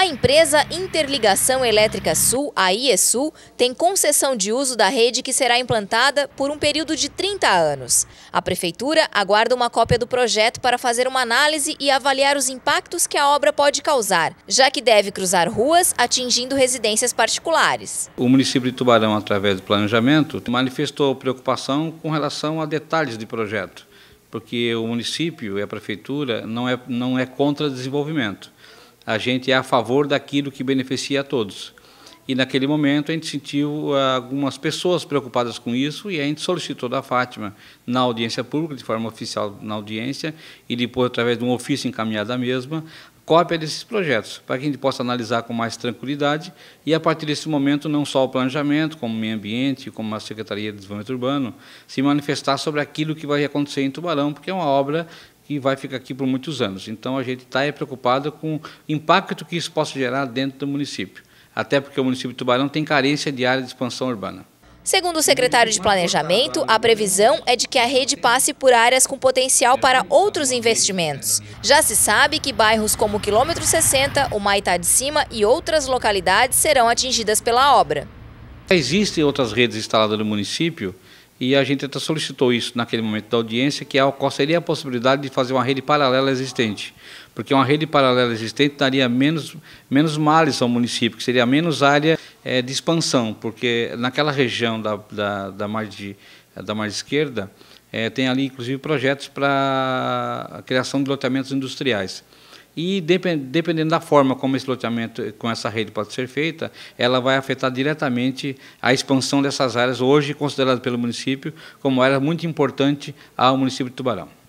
A empresa Interligação Elétrica Sul, a IESU, tem concessão de uso da rede que será implantada por um período de 30 anos. A prefeitura aguarda uma cópia do projeto para fazer uma análise e avaliar os impactos que a obra pode causar, já que deve cruzar ruas atingindo residências particulares. O município de Tubarão, através do planejamento, manifestou preocupação com relação a detalhes de projeto, porque o município e a prefeitura não é, não é contra desenvolvimento a gente é a favor daquilo que beneficia a todos. E naquele momento a gente sentiu ah, algumas pessoas preocupadas com isso e a gente solicitou da Fátima na audiência pública, de forma oficial na audiência, e depois através de um ofício encaminhado à mesma, cópia desses projetos, para que a gente possa analisar com mais tranquilidade e, a partir desse momento, não só o planejamento, como o meio ambiente, como a Secretaria de Desenvolvimento Urbano, se manifestar sobre aquilo que vai acontecer em Tubarão, porque é uma obra e vai ficar aqui por muitos anos. Então a gente está preocupado com o impacto que isso possa gerar dentro do município, até porque o município de Tubarão tem carência de área de expansão urbana. Segundo o secretário de Planejamento, a previsão é de que a rede passe por áreas com potencial para outros investimentos. Já se sabe que bairros como o Quilômetro 60, o Maitá de Cima e outras localidades serão atingidas pela obra. Existem outras redes instaladas no município e a gente até solicitou isso naquele momento da audiência, que qual seria a possibilidade de fazer uma rede paralela existente, porque uma rede paralela existente daria menos, menos males ao município, que seria menos área é, de expansão, porque naquela região da, da, da, margem, da margem esquerda é, tem ali, inclusive, projetos para a criação de lotamentos industriais e dependendo da forma como esse loteamento, com essa rede pode ser feita, ela vai afetar diretamente a expansão dessas áreas, hoje consideradas pelo município como área muito importante ao município de Tubarão.